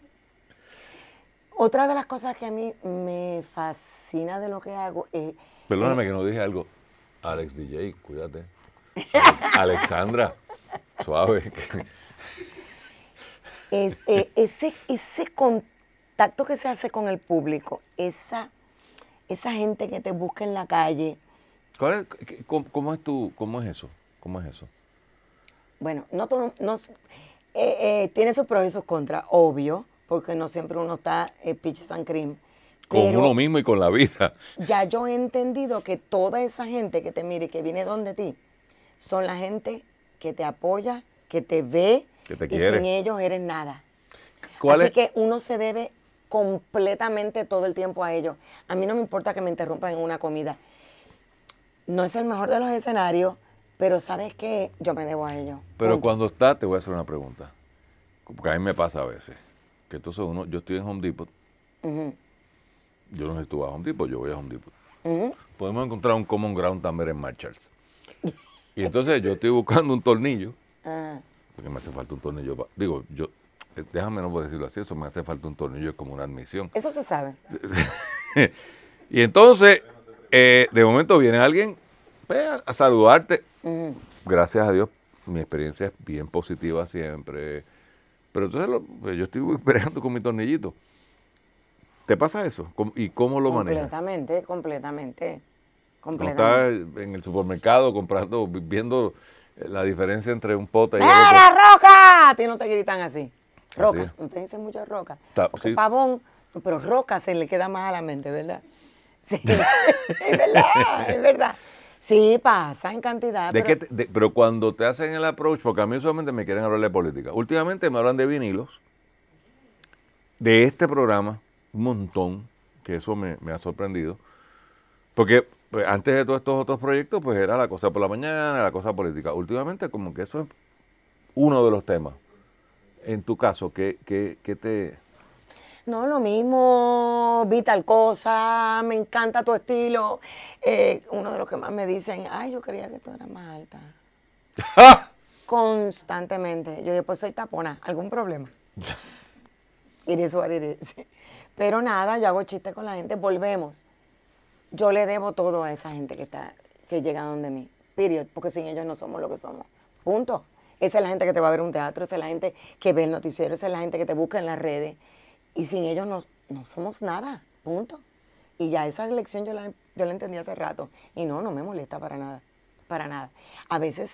Otra de las cosas que a mí me fascina de lo que hago es... Perdóname eh, que no dije algo Alex DJ, cuídate. Alexandra, suave. Este, ese, ese contacto que se hace con el público, esa, esa gente que te busca en la calle. cómo, es eso? ¿Cómo es eso? Bueno, no, eh, eh, tiene sus pros contra, obvio, porque no siempre uno está eh, pitch and cream. Con uno mismo y con la vida. Ya yo he entendido que toda esa gente que te mire, y que viene donde ti, son la gente que te apoya, que te ve, que te quiere. sin ellos eres nada. Así que uno se debe completamente todo el tiempo a ellos. A mí no me importa que me interrumpan en una comida. No es el mejor de los escenarios, pero sabes que yo me debo a ellos. Pero cuando está, te voy a hacer una pregunta. Porque a mí me pasa a veces. Que tú sos uno, yo estoy en Home Depot yo no sé si tú vas a un tipo yo voy a un tipo. ¿Eh? Podemos encontrar un common ground también en Marshalls. Y entonces yo estoy buscando un tornillo, ah. porque me hace falta un tornillo. digo, yo, eh, déjame no decirlo así, eso me hace falta un tornillo, es como una admisión. Eso se sabe. y entonces, eh, de momento viene alguien pues, a saludarte. Gracias a Dios, mi experiencia es bien positiva siempre. Pero entonces pues, yo estoy esperando con mi tornillito. ¿Te pasa eso? ¿Y cómo lo manejas? Completamente, completamente. completamente. estás en el supermercado comprando, viendo eh, la diferencia entre un pota y otro. roca! A ti no te gritan así. Roca. usted dice dicen mucho roca. Pavón, pero roca se le queda más a la mente, ¿verdad? Sí, es verdad, es verdad. Sí, pasa en cantidad. pero, pero cuando te hacen el approach, porque a mí solamente me quieren hablar de política. Últimamente me hablan de vinilos, de este programa, montón, que eso me, ha sorprendido. Porque pues, antes de todos estos otros proyectos, pues era la cosa por la mañana, la cosa política. Últimamente, como que eso es uno de los temas. En tu caso, que te...? No, lo mismo, vi tal cosa, me encanta tu estilo. Eh, uno de los que más me dicen, ay, yo creía que tú eras más alta. Constantemente. Yo después pues, soy tapona, ¿algún problema? y Suárez. Pero nada, yo hago chistes con la gente, volvemos. Yo le debo todo a esa gente que está, que llega donde mí. Period, porque sin ellos no somos lo que somos. Punto. Esa es la gente que te va a ver un teatro, esa es la gente que ve el noticiero, esa es la gente que te busca en las redes. Y sin ellos no, somos nada. Punto. Y ya esa elección yo la, yo la entendí hace rato. Y no, no me molesta para nada. Para nada. A veces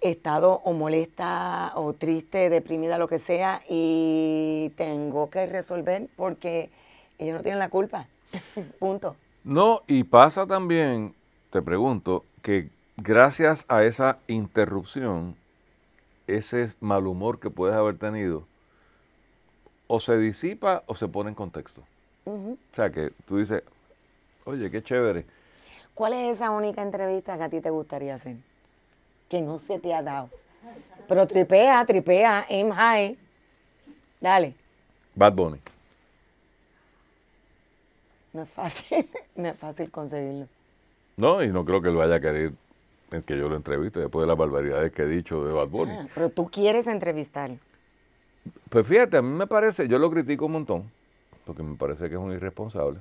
estado o molesta o triste, deprimida, lo que sea, y tengo que resolver porque ellos no tienen la culpa. Punto. No, y pasa también, te pregunto, que gracias a esa interrupción, ese mal humor que puedes haber tenido, o se disipa o se pone en contexto. O sea, que tú dices, oye, qué chévere. ¿Cuál es esa única entrevista que a ti te gustaría hacer? que no se te ha dado. Pero tripea, tripea, aim high. Dale. Bad Bunny. No es fácil, no es fácil conseguirlo. No, y no creo que lo vaya a querer en que yo lo entreviste después de las barbaridades que he dicho de Bad Bunny. Ah, pero tú quieres entrevistarlo. Pues fíjate, a mí me parece, yo lo critico un montón, porque me parece que es un irresponsable,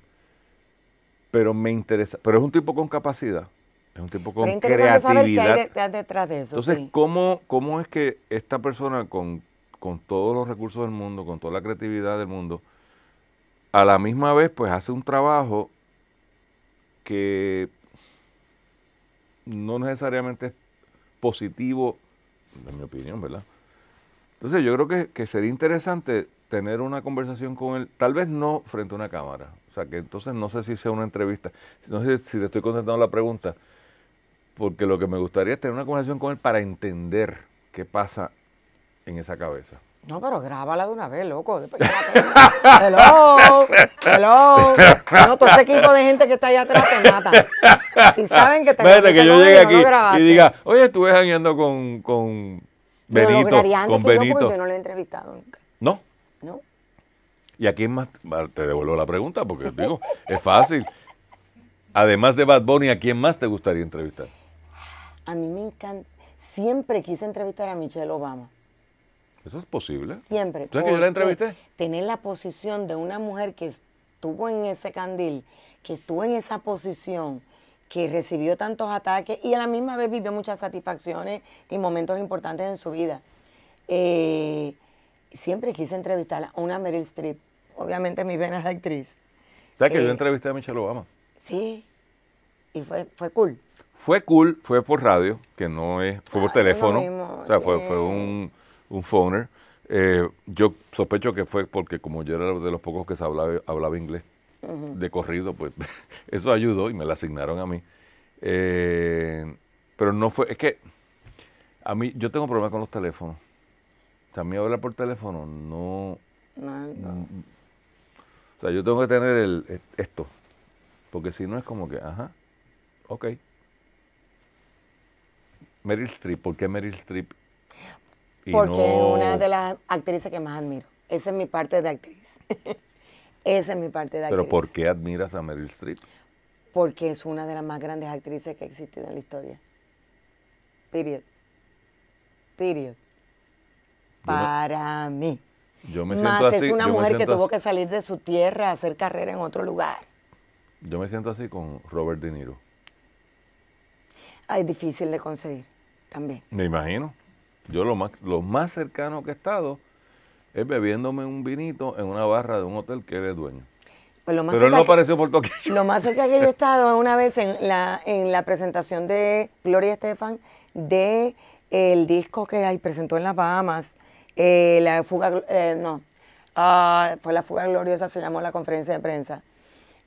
pero me interesa, pero es un tipo con capacidad. Es un tipo con creatividad. detrás de Entonces, ¿cómo, ¿cómo es que esta persona con, todos los recursos del mundo, con toda la creatividad del mundo, a la misma vez pues hace un trabajo que no necesariamente es positivo, en mi opinión, ¿verdad? Entonces yo creo que, sería interesante tener una conversación con él, tal vez no frente a una cámara, o sea que entonces no sé si sea una entrevista, no sé si te estoy contestando la pregunta, porque lo que me gustaría es tener una conversación con él para entender qué pasa en esa cabeza. No, pero grábala de una vez, loco. Después, hello, hello. Si no, todo ese equipo de gente que está allá atrás te mata. Si saben que te Vete que yo este llegue aquí y diga, oye, estuve janeando con, con Benito. Lo con Benito. Yo, porque no lo he entrevistado nunca. ¿No? No. ¿Y a quién más? Te devuelvo la pregunta porque digo, es fácil. Además de Bad Bunny, ¿a quién más te gustaría entrevistar? a mí me encanta, siempre quise entrevistar a Michelle Obama. Eso es posible. Siempre. ¿Tú sabes que yo la entrevisté? Tener la posición de una mujer que estuvo en ese candil, que estuvo en esa posición, que recibió tantos ataques y a la misma vez vivió muchas satisfacciones y momentos importantes en su vida. Eh, siempre quise entrevistar a una Meryl Streep, obviamente mi venas de actriz. ¿Sabes que yo eh, entrevisté a Michelle Obama? Sí, y fue, fue cool. Fue cool, fue por radio, que no es, fue por ah, teléfono, o sea, fue, un, un eh, yo sospecho que fue porque como yo era de los pocos que se hablaba, hablaba inglés de corrido, pues eso ayudó y me la asignaron a mí. Eh, pero no fue, es que a mí, yo tengo problemas con los teléfonos. También hablar por teléfono no... Mm, mm. O sea, yo tengo que tener el, e, esto, porque si no es como que, ajá, ok. Meryl Streep, ¿por qué Meryl Streep? Porque es una de las actrices que más admiro. Esa es mi parte de actriz. Esa es mi parte de actriz. ¿Pero por qué admiras a Meryl Streep? Porque es una de las más grandes actrices que ha existido en la historia. Period. Period. Para yo mí. Yo Más es una mujer que tuvo que salir de su tierra a hacer carrera en otro lugar. Yo me siento así con Robert De Niro. Ay, difícil de conseguir. Me imagino. Yo lo más, lo más cercano que he estado es bebiéndome un vinito en una barra de un hotel que eres dueño. Pues Pero él no apareció por toque. Lo más cerca que yo he estado es una vez en la, en la presentación de Gloria Estefan de el disco que ahí presentó en Las Bahamas, eh, la fuga, eh, no, ah, fue la fuga gloriosa, se llamó la conferencia de prensa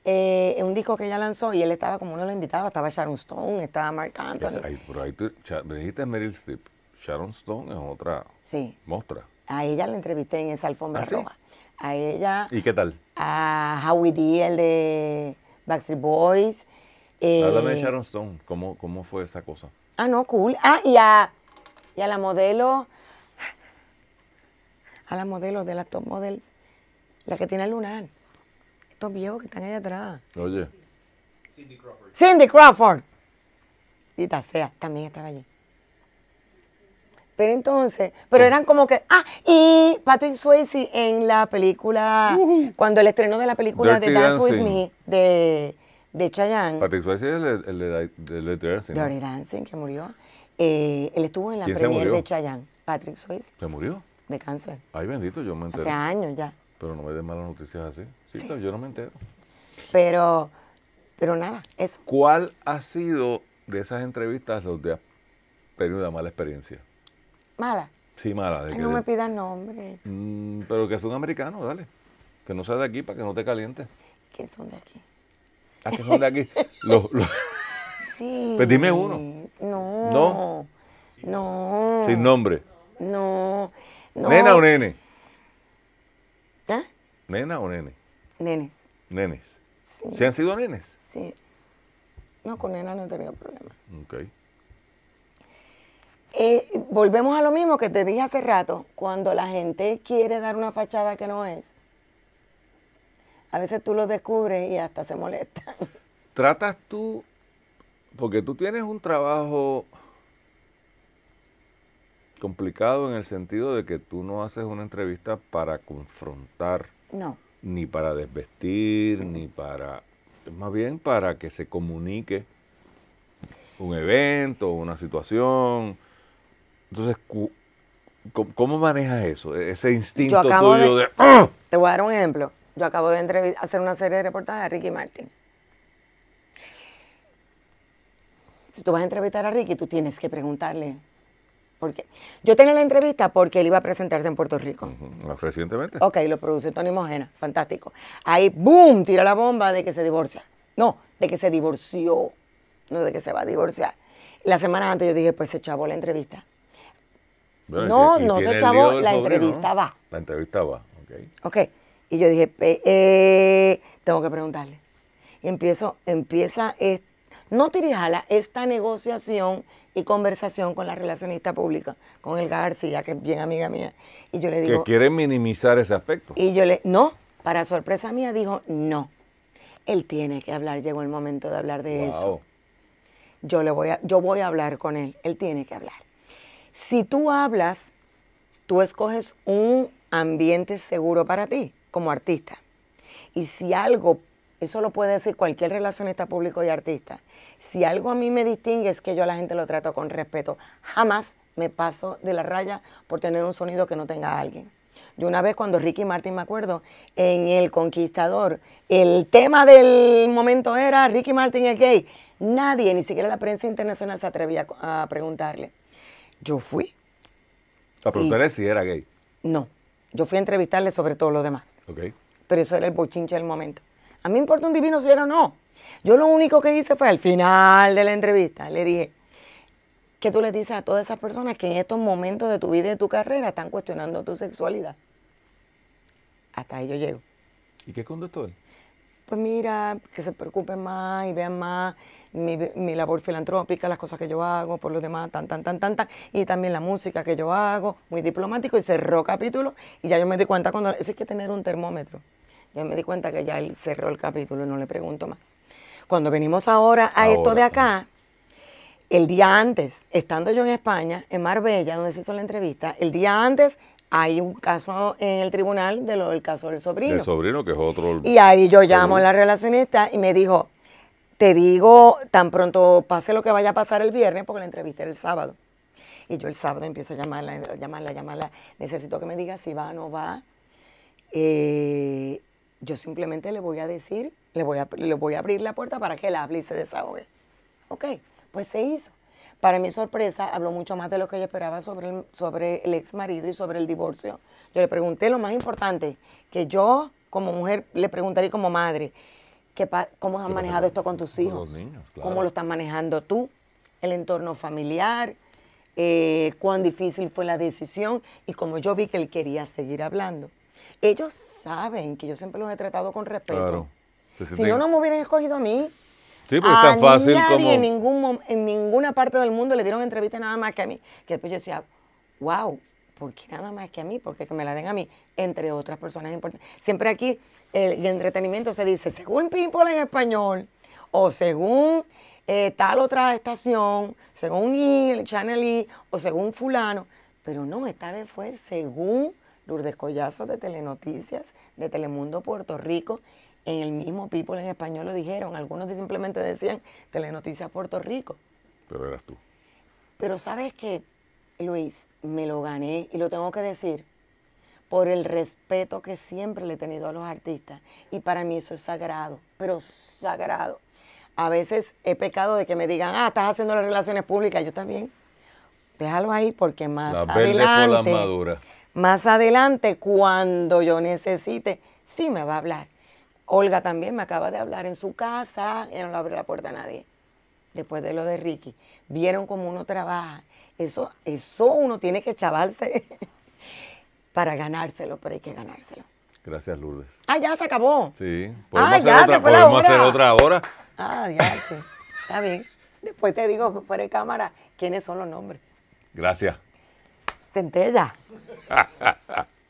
eh, un disco que ella lanzó y él estaba como uno lo invitaba, estaba Sharon Stone, estaba marcando Anthony. ahí, pero ahí tú, me dijiste Meryl Streep, Sharon Stone es otra muestra mostra. A ella la entrevisté en esa alfombra ¿Ah, roja. A ella. ¿Y qué tal? A Howie D, el de Backstreet Boys. Eh, Háblame de Sharon Stone, ¿Cómo, ¿cómo fue esa cosa? Ah, no, cool. Ah, y a, y a la modelo, a la modelo de las top models, la que tiene el lunar viejos que están allá atrás. Oye. Cindy Crawford. Cindy Crawford. Dita sea, también estaba allí. Pero entonces, pero eran como que, ah, y Patrick Swayze en la película, uh-huh. cuando el estreno de la película de Dance With Me, de, de Chayanne. Patrick Swayze es el, de Dirty Dancing. que murió. Eh, él estuvo en la premiere de Chayanne, Patrick Swayze. ¿Se murió? De cáncer. Ay, bendito, yo me enteré. Hace años ya. Pero no me den malas noticias así. Sí, yo no me entero. Pero, pero nada, eso. ¿Cuál ha sido de esas entrevistas donde has tenido una mala experiencia? ¿Mala? Sí, mala. que no me pidan nombre. Mm, pero que son americanos, dale. Que no sea de aquí para que no te caliente Que son de aquí? Ah, que son de aquí. Sí. Pues dime uno. No. No. No. Sin nombre. No. no. ¿Nena o nene? ¿Nena o nene? Nenes. Nenes. ¿Se han sido nenes? Sí. No, con nena no he tenido problema. Ok. Eh, volvemos a lo mismo que te dije hace rato. Cuando la gente quiere dar una fachada que no es, a veces tú lo descubres y hasta se molesta. Tratas tú, porque tú tienes un trabajo complicado en el sentido de que tú no haces una entrevista para confrontar no. Ni para desvestir, ni para... Más bien para que se comunique un evento, una situación. Entonces, ¿cómo, manejas eso? E, ese instinto tuyo de... ¡Ah! ¡Ah! Te voy a dar un ejemplo. Yo acabo de hacer una serie de reportajes a Ricky Martin. Si tú vas a entrevistar a Ricky, tú tienes que preguntarle porque yo tenía la entrevista porque él iba a presentarse en Puerto Rico. Recientemente. Ok, lo produce Tony Mojena, fantástico. Ahí, ¡boom! tira la bomba de que se divorcia. No, de que se divorció, no de que se va a divorciar. La semana antes yo dije, pues se chavó la entrevista. no, no se chavó, la entrevista va. La entrevista va, ok. Ok, y yo dije, eh, tengo que preguntarle. Y empiezo, empieza, no no tirijala, esta negociación y conversación con la relacionista pública, con el García, que es bien amiga mía. Y yo le digo... Que quiere minimizar ese aspecto. Y yo le... No, para sorpresa mía dijo, no, él tiene que hablar, llegó el momento de hablar de eso. Yo, le voy a, yo voy a hablar con él, él tiene que hablar. Si tú hablas, tú escoges un ambiente seguro para ti como artista. Y si algo eso lo puede decir cualquier relacionista público y artista. Si algo a mí me distingue es que yo a la gente lo trato con respeto. Jamás me paso de la raya por tener un sonido que no tenga alguien. Yo una vez cuando Ricky Martin, me acuerdo, en El Conquistador, el tema del momento era Ricky Martin es gay. Nadie, ni siquiera la prensa internacional se atrevía a preguntarle. Yo fui. A preguntarle si era gay. No, yo fui a entrevistarle sobre todo lo demás. Pero eso era el bochinche del momento. A mí me importa un divino si era o no. Yo lo único que hice fue al final de la entrevista, le dije, ¿qué tú le dices a todas esas personas que en estos momentos de tu vida y de tu carrera están cuestionando tu sexualidad? Hasta ahí yo llego. ¿Y qué contestó él? Pues mira, que se preocupen más y vean más mi, labor filantrópica, las cosas que yo hago por los demás, tan, tan, tan, tan, tan, y también la música que yo hago, muy diplomático, y cerró capítulo, y ya yo me di cuenta cuando, eso hay que tener un termómetro. Ya me di cuenta que ya él cerró el capítulo y no le pregunto más. Cuando venimos ahora a esto de acá, el día antes, estando yo en España, en Marbella, donde se hizo la entrevista, el día antes hay un caso en el tribunal del caso del sobrino. El sobrino, que es otro. Y ahí yo llamo a la relacionista y me dijo, te digo, tan pronto pase lo que vaya a pasar el viernes, porque la entrevista era el sábado. Y yo el sábado empiezo a llamarla, llamarla, llamarla. Necesito que me diga si va o no va. Eh, yo simplemente le voy a decir, le voy a, le voy a abrir la puerta para que él hable y se desahogue. Ok, pues se hizo. Para mi sorpresa, habló mucho más de lo que yo esperaba sobre el, sobre el ex marido y sobre el divorcio. Yo le pregunté lo más importante, que yo como mujer le preguntaría como madre, ¿cómo has manejado esto con tus hijos? ¿Cómo lo están manejando tú? El entorno familiar, eh, cuán difícil fue la decisión y como yo vi que él quería seguir hablando ellos saben que yo siempre los he tratado con respeto. Claro. Si no, no me hubieran escogido a mí. Sí, pues tan fácil nadie como... en, ningún, en ninguna parte del mundo le dieron entrevista nada más que a mí. Que después yo decía, wow, ¿por qué nada más que a mí? Porque que me la den a mí, entre otras personas importantes. Siempre aquí el, entretenimiento se dice, según People en español, o según eh, tal otra estación, según el Channel E, o según fulano. Pero no, esta vez fue según Lourdes de Telenoticias, de Telemundo Puerto Rico. En el mismo People en español lo dijeron. Algunos simplemente decían Telenoticias Puerto Rico. Pero eras tú. Pero sabes que, Luis, me lo gané y lo tengo que decir por el respeto que siempre le he tenido a los artistas. Y para mí eso es sagrado, pero sagrado. A veces he pecado de que me digan, ah, estás haciendo las relaciones públicas. Yo también. Déjalo ahí porque más adelante. Más adelante, cuando yo necesite, sí me va a hablar. Olga también me acaba de hablar en su casa, y no le abre la puerta a nadie. Después de lo de Ricky, vieron cómo uno trabaja. Eso, eso uno tiene que chavarse para ganárselo, pero hay que ganárselo. Gracias, Lourdes. Ah, ya se acabó. Sí, ah, podemos ah, hacer, ya, otra, se podemos hacer otra hora. Ah, ya, está bien. Después te digo por de cámara quiénes son los nombres. Gracias. Centella.